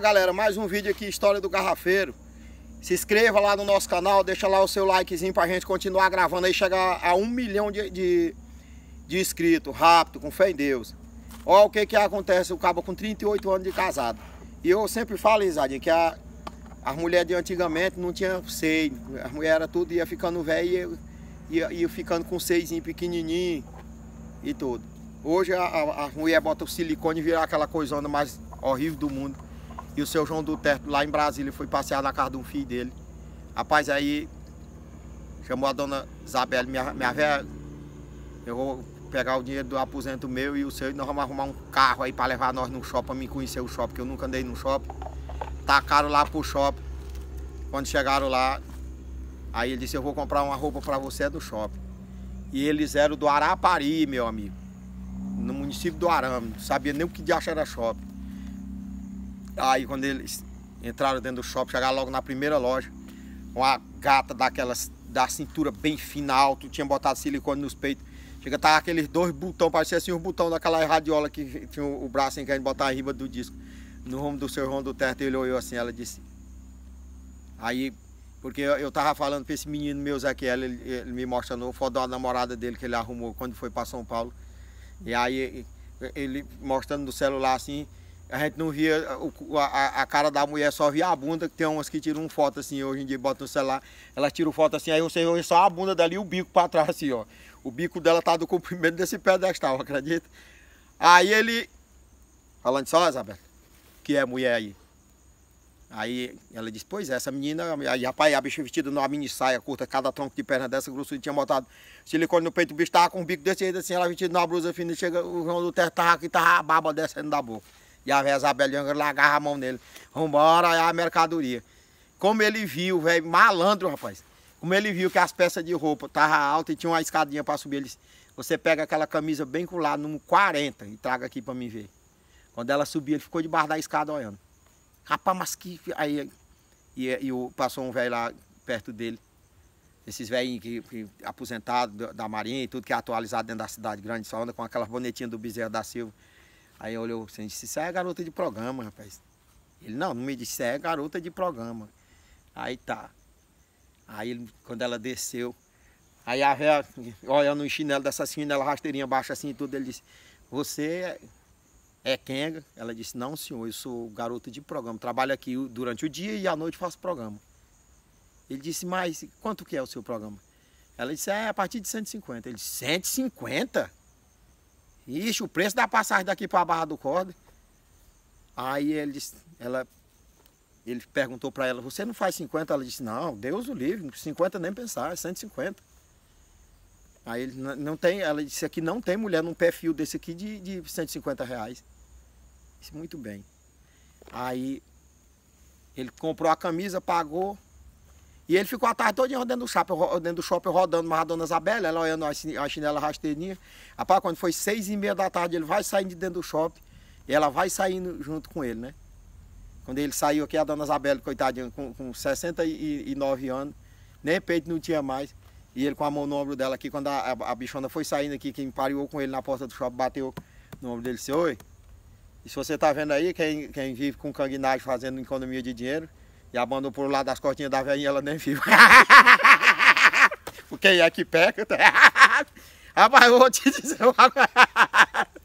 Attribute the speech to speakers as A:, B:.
A: galera, mais um vídeo aqui, História do Garrafeiro Se inscreva lá no nosso canal, deixa lá o seu likezinho pra gente continuar gravando aí Chegar a um milhão de, de, de inscritos, rápido, com fé em Deus Olha o que que acontece, o cabo com 38 anos de casado E eu sempre falo, Isadinha, que a, as mulheres de antigamente não tinham seio As mulheres era tudo, ia ficando velha e ia, ia, ficando com seizinho pequenininho e tudo Hoje as mulheres a mulher bota o silicone e vira aquela coisona mais horrível do mundo. E o seu João Duterto, lá em Brasília, foi passear na casa de um filho dele. Rapaz, aí chamou a dona Isabel, minha, minha velha, eu vou pegar o dinheiro do aposento meu e o seu, e nós vamos arrumar um carro aí para levar nós no shopping, para me conhecer o shopping, que eu nunca andei no shopping. Tacaram lá pro shopping. Quando chegaram lá, aí ele disse, eu vou comprar uma roupa para você é do shopping. E eles eram do Arapari, meu amigo, no município do Arame, não sabia nem o que de achar era shopping. Aí quando eles entraram dentro do shopping, chegaram logo na primeira loja, uma gata daquelas, da cintura bem fina, alto, tinha botado silicone nos peitos. Chega, tava aqueles dois botões, parecia assim os botões daquela radiola que tinha o, braço em que a gente botava a riba do disco. No rumo do seu João do Terto, ele olhou assim, ela disse. Aí, porque eu, eu tava falando pra esse menino meu, Zaquiel, ele, ele me mostrando o foto da namorada dele que ele arrumou quando foi para São Paulo. E aí ele mostrando no celular assim, a gente não via o, a, a, cara da mulher, só via a bunda, que tem umas que tiram foto assim, hoje em dia botam no celular, elas tiram foto assim, aí você vê só a bunda dali e o bico para trás assim, ó. O bico dela tá do comprimento desse pedestal, acredita? Aí ele, falando só, Isabel, que é mulher aí. Aí ela disse, pois é, essa menina, aí rapaz, a bicha vestida numa mini saia curta, cada tronco de perna dessa grossura, tinha botado silicone no peito, o bicho tava com o bico desse jeito assim, ela vestida numa blusa fina, chega, o João Lutero tava aqui, tava a baba descendo da boca. E a velha Isabelianga agarra a mão nele. Vambora, é a mercadoria. Como ele viu, velho, malandro, rapaz. Como ele viu que as peças de roupa estavam altas e tinha uma escadinha para subir, ele disse, você pega aquela camisa bem colada, número 40, e traga aqui para mim ver. Quando ela subiu, ele ficou debaixo da escada olhando. Rapaz, mas que... Aí, e, e passou um velho lá perto dele esses velhinhos que, que aposentados da Marinha e tudo que é atualizado dentro da cidade grande, só anda com aquela bonetinha do Bezerra da Silva. Aí olhou assim, disse, isso é garota de programa, rapaz. Ele, não, não me disse, é garota de programa. Aí tá. Aí quando ela desceu, aí a véia, olhando no chinelo dessa ela rasteirinha baixa assim e tudo, ele disse, você é, é Kenga? Ela disse, não senhor, eu sou garota de programa, trabalho aqui durante o dia e à noite faço programa. Ele disse, mas quanto que é o seu programa? Ela disse, é a partir de 150. Ele disse, 150? Ixi, o preço da passagem daqui para a Barra do Corda. Aí ele disse, ela, ele perguntou para ela, você não faz 50? Ela disse, não, Deus o livre, 50 nem pensar, é 150. Aí ele não tem, ela disse aqui não tem mulher num perfil desse aqui de, de 150 reais. Disse, muito bem. Aí ele comprou a camisa, pagou, e ele ficou a tarde todinha dentro do, shopping, dentro do shopping rodando, mas a dona Isabela, ela olhando a chinela rasteirinha. Rapaz, quando foi seis e meia da tarde, ele vai saindo de dentro do shopping e ela vai saindo junto com ele, né? Quando ele saiu aqui, a dona Isabela, coitadinha, com, com 69 anos, nem peito não tinha mais. E ele com a mão no ombro dela aqui, quando a, a, a bichona foi saindo aqui, quem pariu com ele na porta do shopping, bateu no ombro dele e disse, oi. E se você tá vendo aí, quem, quem vive com canguinagem fazendo economia de dinheiro, e abandonou por um lado das costinhas da velhinha, ela nem viu. Porque é que pega. Tá? Rapaz, eu vou te dizer uma coisa.